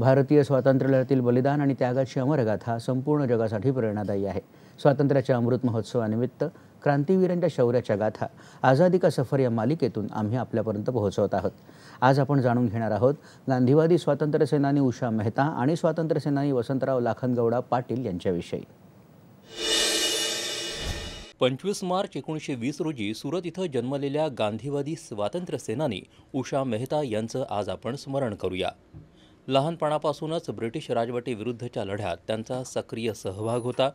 भारतीय स्वातंत्र्यलढ्यातील बलिदान आणि त्यागाची अमरगाथा संपूर्ण जगासाठी प्रेरणादायी आहे स्वातंत्र्याच्या अमृत महोत्सवानिमित्त क्रांतीवीरांच्या शौर्याच्या गाथा आझादी का सफर या मालिकेतून आम्ही आपल्यापर्यंत पोहोचवत आहोत आज आपण जाणून घेणार आहोत गांधीवादी स्वातंत्र्यसेनानी उषा मेहता आणि स्वातंत्र्यसेनानी वसंतराव लाखनगौडा पाटील यांच्याविषयी पंचवीस मार्च एकोणीसशे वीस रोजी सुरत इथं जन्मलेल्या गांधीवादी सेनानी उषा मेहता यांचं आज आपण स्मरण करूया लहानपणापासूनच ब्रिटिश राजवटीविरुद्धच्या लढ्यात त्यांचा सक्रिय सहभाग होता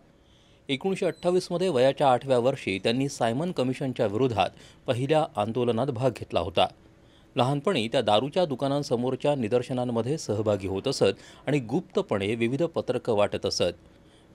एकोणीसशे अठ्ठावीसमध्ये वयाच्या आठव्या वर्षी त्यांनी सायमन कमिशनच्या विरोधात पहिल्या आंदोलनात भाग घेतला होता लहानपणी त्या दारूच्या दुकानांसमोरच्या निदर्शनांमध्ये सहभागी होत असत आणि गुप्तपणे विविध पत्रकं वाटत असत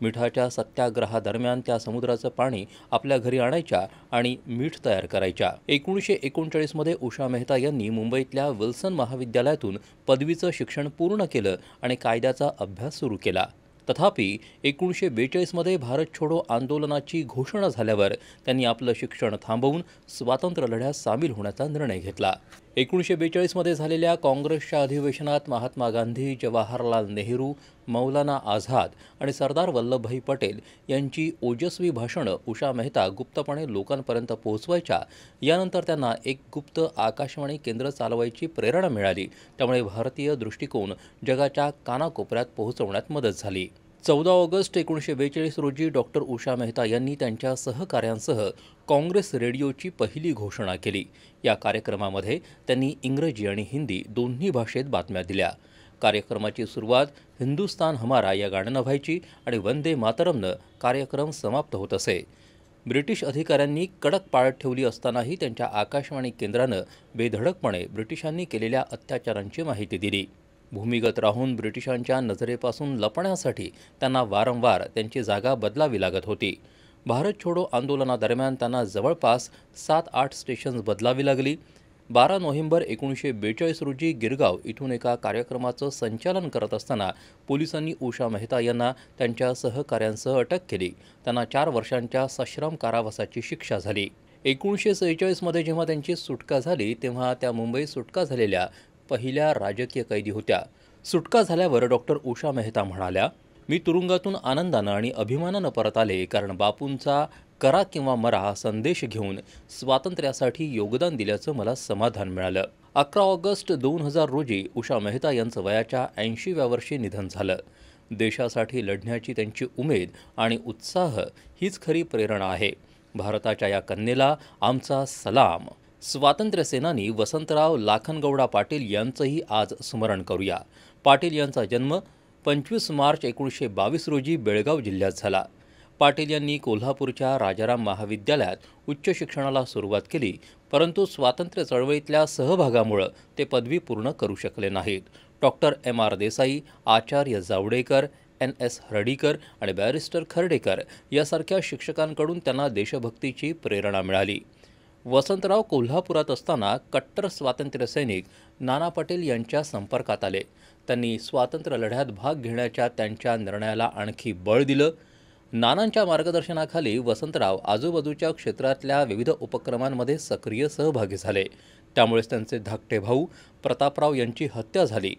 मिठाच्या सत्याग्रहादरम्यान त्या समुद्राचं पाणी आपल्या घरी आणायच्या आणि मीठ तयार करायच्या एकोणीसशे एकोणचाळीसमध्ये उषा मेहता यांनी मुंबईतल्या विल्सन महाविद्यालयातून पदवीचं शिक्षण पूर्ण केलं आणि कायद्याचा अभ्यास सुरू केला तथापि एकोणीसशे बेचाळीसमध्ये भारत छोडो आंदोलनाची घोषणा झाल्यावर त्यांनी आपलं शिक्षण थांबवून स्वातंत्र्य लढ्यात सामील होण्याचा निर्णय घेतला एकोणीसशे बेचाळीसमध्ये झालेल्या काँग्रेसच्या अधिवेशनात महात्मा गांधी जवाहरलाल नेहरू मौलाना आझाद आणि सरदार वल्लभभाई पटेल यांची ओजस्वी भाषणं उषा मेहता गुप्तपणे लोकांपर्यंत पोहोचवायच्या यानंतर त्यांना एक गुप्त आकाशवाणी केंद्र चालवायची प्रेरणा मिळाली त्यामुळे भारतीय दृष्टिकोन जगाच्या कानाकोपऱ्यात पोहोचवण्यात मदत झाली चौदा ऑगस्ट एकोणीसशे बेचाळीस रोजी डॉक्टर उषा मेहता यांनी त्यांच्या सहकाऱ्यांसह काँग्रेस रेडिओची पहिली घोषणा केली या कार्यक्रमामध्ये त्यांनी इंग्रजी आणि हिंदी दोन्ही भाषेत बातम्या दिल्या कार्यक्रमाची सुरुवात हिंदुस्तान हमारा या गाण्यानं व्हायची आणि वंदे मातरमनं कार्यक्रम समाप्त होत असे ब्रिटिश अधिकाऱ्यांनी कडक पाळत ठेवली असतानाही त्यांच्या आकाशवाणी केंद्रानं बेधडकपणे ब्रिटिशांनी केलेल्या अत्याचारांची माहिती दिली भूमिगत राहून ब्रिटिशांच्या नजरेपासून लपण्यासाठी त्यांना वारंवार त्यांची जागा बदलावी लागत होती भारत छोडो आंदोलनादरम्यान त्यांना जवळपास सात आठ स्टेशन्स बदलावी लागली बारा नोव्हेंबर एकोणीसशे बेचाळीस रोजी गिरगाव इथून एका कार्यक्रमाचं संचालन करत असताना पोलिसांनी उषा मेहता यांना त्यांच्या सहकाऱ्यांसह अटक केली त्यांना चार वर्षांच्या सश्रम कारावासाची शिक्षा झाली एकोणीसशे सेहेचाळीसमध्ये जेव्हा त्यांची सुटका झाली तेव्हा त्या मुंबईत सुटका झालेल्या पहिल्या राजकीय कैदी होत्या सुटका झाल्यावर डॉक्टर उषा मेहता म्हणाल्या मी तुरुंगातून आनंदानं आणि अभिमानानं परत आले कारण बापूंचा करा किंवा मरा संदेश घेऊन स्वातंत्र्यासाठी योगदान दिल्याचं मला समाधान मिळालं अकरा ऑगस्ट दोन हजार रोजी उषा मेहता यांचं वयाच्या ऐंशीव्या वर्षी निधन झालं देशासाठी लढण्याची त्यांची उमेद आणि उत्साह हीच खरी प्रेरणा आहे भारताच्या या कन्येला आमचा सलाम स्वातंत्र्य सेनानी वसंतराव लाखनगौडा पाटील यांचंही आज स्मरण करूया पाटील यांचा जन्म पंचवीस मार्च एकोणीसशे बावीस रोजी बेळगाव जिल्ह्यात झाला पाटील यांनी कोल्हापूरच्या राजाराम महाविद्यालयात उच्च शिक्षणाला सुरुवात केली परंतु स्वातंत्र्य चळवळीतल्या सहभागामुळं ते पदवी पूर्ण करू शकले नाहीत doctor M R Desai Acharya Javadekar N S Hardikar आणि बॅरिस्टर खर्डेकर यासारख्या शिक्षकांकडून त्यांना देशभक्तीची प्रेरणा मिळाली वसंतराव कोल्हापुरात असताना कट्टर स्वातंत्र्यसैनिक नाना पटेल यांच्या संपर्कात आले त्यांनी स्वातंत्र्य लढ्यात भाग घेण्याच्या त्यांच्या निर्णयाला आणखी बळ दिलं नानांच्या मार्गदर्शनाखाली वसंतराव आजूबाजूच्या क्षेत्रातल्या विविध उपक्रमांमध्ये सक्रिय सहभागी झाले त्यामुळेच त्यांचे धाकटे भाऊ प्रतापराव यांची हत्या झाली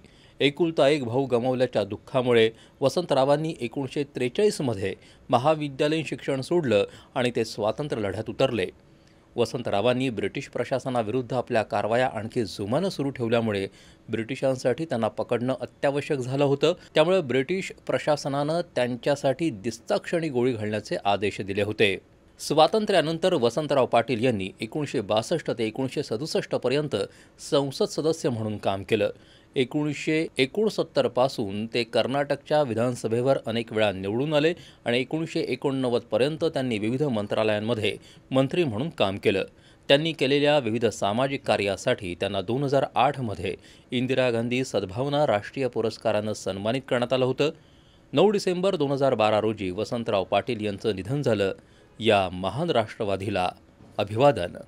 एकुलता एक भाऊ गमावल्याच्या दुःखामुळे वसंतरावांनी एकोणीसशे त्रेचाळीसमध्ये महाविद्यालयीन शिक्षण सोडलं आणि ते स्वातंत्र्य लढ्यात उतरले वसंतरावांनी ब्रिटिश प्रशासनाविरुद्ध आपल्या कारवाया आणखी जुमानं सुरू ठेवल्यामुळे ब्रिटिशांसाठी त्यांना पकडणं अत्यावश्यक झालं होतं त्यामुळे ब्रिटिश प्रशासनानं त्यांच्यासाठी दिस्ताक्षणी गोळी घालण्याचे आदेश दिले होते स्वातंत्र्यानंतर वसंतराव पाटील यांनी एकोणीसशे बासष्ट ते एकोणीसशे सदुसष्टपर्यंत संसद सदस्य म्हणून काम केलं एकोणीसशे एकोणसत्तरपासून ते कर्नाटकच्या विधानसभेवर अनेक वेळा निवडून आले आणि एकोणीसशे एकोणनव्वदपर्यंत त्यांनी विविध मंत्रालयांमध्ये मंत्री म्हणून काम केलं त्यांनी केलेल्या विविध सामाजिक कार्यासाठी त्यांना दोन हजार आठमध्ये इंदिरा गांधी सद्भावना राष्ट्रीय पुरस्कारानं सन्मानित करण्यात आलं होतं नऊ डिसेंबर दोन हजार बारा रोजी वसंतराव पाटील यांचं निधन झालं या महान राष्ट्रवादीला अभिवादन